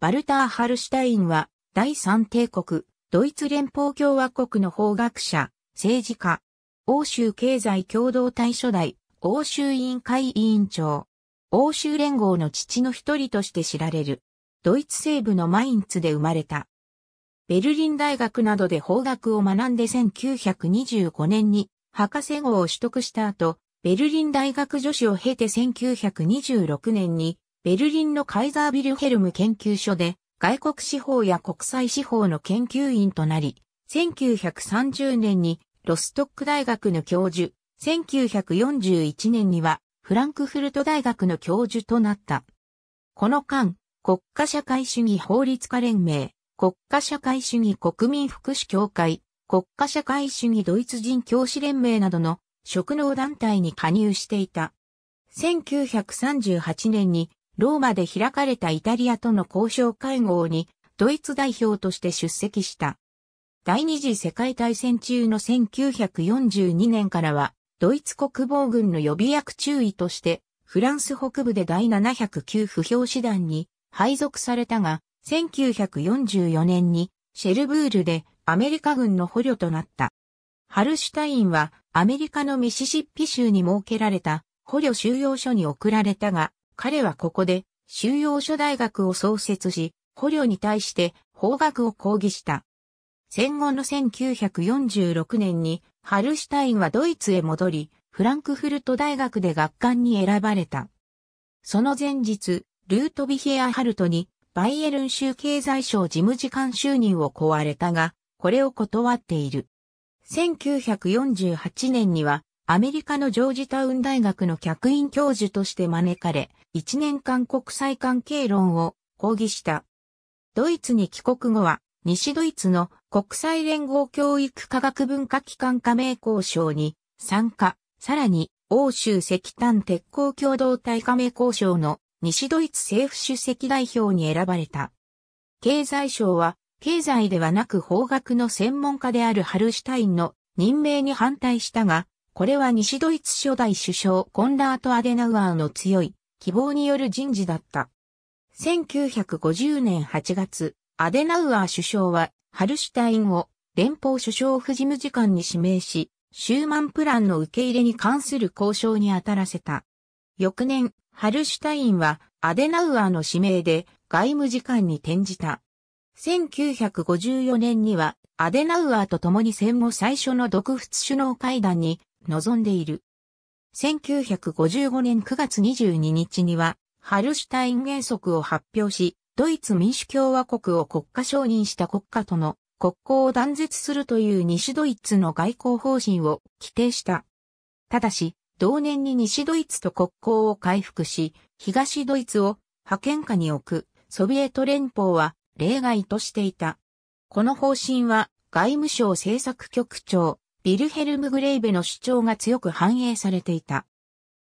バルター・ハルシュタインは、第三帝国、ドイツ連邦共和国の法学者、政治家、欧州経済共同体初代、欧州委員会委員長、欧州連合の父の一人として知られる、ドイツ西部のマインツで生まれた。ベルリン大学などで法学を学んで1925年に博士号を取得した後、ベルリン大学女子を経て1926年にベルリンのカイザービルヘルム研究所で外国司法や国際司法の研究員となり、1930年にロストック大学の教授、1941年にはフランクフルト大学の教授となった。この間、国家社会主義法律家連盟、国家社会主義国民福祉協会、国家社会主義ドイツ人教師連盟などの職能団体に加入していた。1938年にローマで開かれたイタリアとの交渉会合にドイツ代表として出席した。第二次世界大戦中の1942年からは、ドイツ国防軍の予備役中尉として、フランス北部で第709不評師団に配属されたが、1944年にシェルブールでアメリカ軍の捕虜となった。ハルシュタインはアメリカのミシシッピ州に設けられた捕虜収容所に送られたが、彼はここで収容所大学を創設し、捕虜に対して法学を講義した。戦後の1946年にハルシュタインはドイツへ戻り、フランクフルト大学で学官に選ばれた。その前日、ルートビヒエアハルトにバイエルン州経済省事務次官就任を請われたが、これを断っている。1948年にはアメリカのジョージタウン大学の客員教授として招かれ、1年間国際関係論を講義した。ドイツに帰国後は、西ドイツの国際連合教育科学文化機関加盟交渉に参加、さらに欧州石炭鉄鋼共同体加盟交渉の西ドイツ政府主席代表に選ばれた。経済省は、経済ではなく法学の専門家であるハルシュタインの任命に反対したが、これは西ドイツ初代首相コンラート・アデナウアーの強い希望による人事だった。1950年8月、アデナウアー首相はハルシュタインを連邦首相府事務次官に指名し、シューマンプランの受け入れに関する交渉に当たらせた。翌年、ハルシュタインはアデナウアーの指名で外務次官に転じた。1954年にはアデナウアーと共に戦後最初の独仏首脳会談に望んでいる。1955年9月22日には、ハルシュタイン原則を発表し、ドイツ民主共和国を国家承認した国家との国交を断絶するという西ドイツの外交方針を規定した。ただし、同年に西ドイツと国交を回復し、東ドイツを派遣下に置くソビエト連邦は例外としていた。この方針は外務省政策局長、ヴィルヘルム・グレイベの主張が強く反映されていた。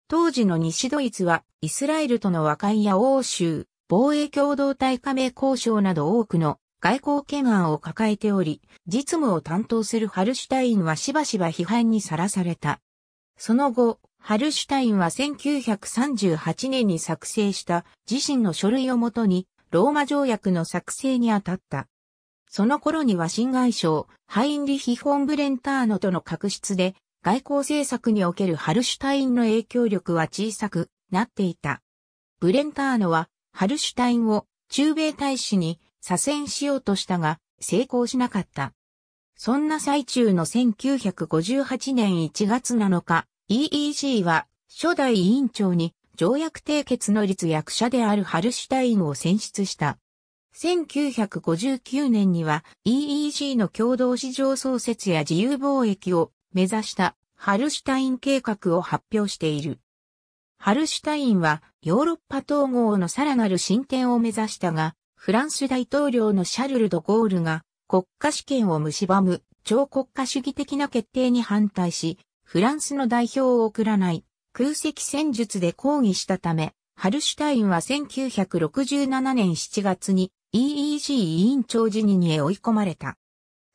当時の西ドイツは、イスラエルとの和解や欧州、防衛共同体加盟交渉など多くの外交懸案を抱えており、実務を担当するハルシュタインはしばしば批判にさらされた。その後、ハルシュタインは1938年に作成した自身の書類をもとにローマ条約の作成にあたった。その頃には新外相、ハインリヒ・フォン・ブレンターノとの確執で、外交政策におけるハルシュタインの影響力は小さくなっていた。ブレンターノは、ハルシュタインを中米大使に左遷しようとしたが、成功しなかった。そんな最中の1958年1月7日、EEC は初代委員長に条約締結の立役者であるハルシュタインを選出した。1959年には EEG の共同市場創設や自由貿易を目指したハルシュタイン計画を発表している。ハルシュタインはヨーロッパ統合のさらなる進展を目指したが、フランス大統領のシャルル・ド・ゴールが国家主権を蝕む超国家主義的な決定に反対し、フランスの代表を送らない空席戦術で抗議したため、ハルシュタインは1967年7月に EEG 委員長辞任へ追い込まれた。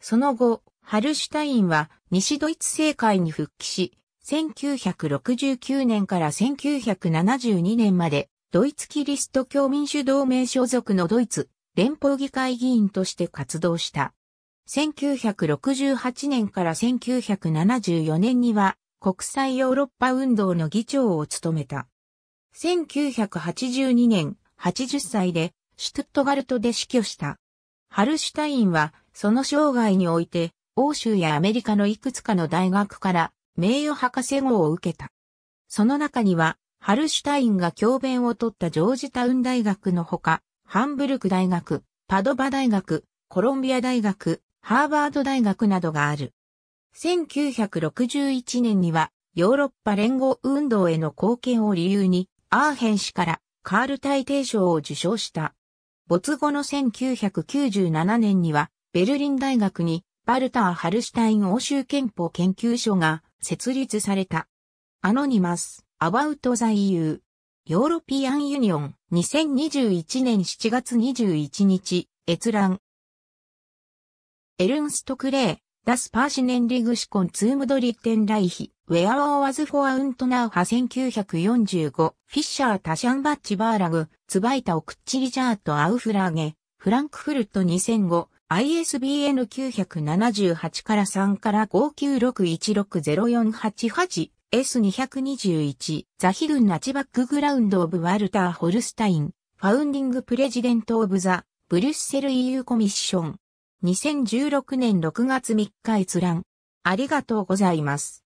その後、ハルシュタインは西ドイツ政界に復帰し、1969年から1972年まで、ドイツキリスト教民主同盟所属のドイツ連邦議会議員として活動した。1968年から1974年には国際ヨーロッパ運動の議長を務めた。1982年80歳でシュトットガルトで死去した。ハルシュタインは、その生涯において、欧州やアメリカのいくつかの大学から名誉博士号を受けた。その中には、ハルシュタインが教鞭を取ったジョージタウン大学のほか、ハンブルク大学、パドバ大学、コロンビア大学、ハーバード大学などがある。1961年には、ヨーロッパ連合運動への貢献を理由に、アーヘン氏からカール大帝賞を受賞した。没後の1997年には、ベルリン大学に、バルター・ハルシュタイン欧州憲法研究所が設立された。アノニマス、アバウト・ザ・ EU。ヨーロピアン・ユニオン、2021年7月21日、閲覧。エルンスト・クレー、ダス・パーシネンリグシコン・ツームドリッテン・ライヒ。Where was f o u n ト now 1945フィッシャータシャンバッチバーラグ、ツバイタオクッチリジャートアウフラーゲ、フランクフルト2005 ISBN 978から3から596160488 S221 ザヒグンナチバックグラウンドオブワルター・ホルスタインファウンディングプレジデントオブザブリュッセル EU コミッション2016年6月3日閲覧ありがとうございます。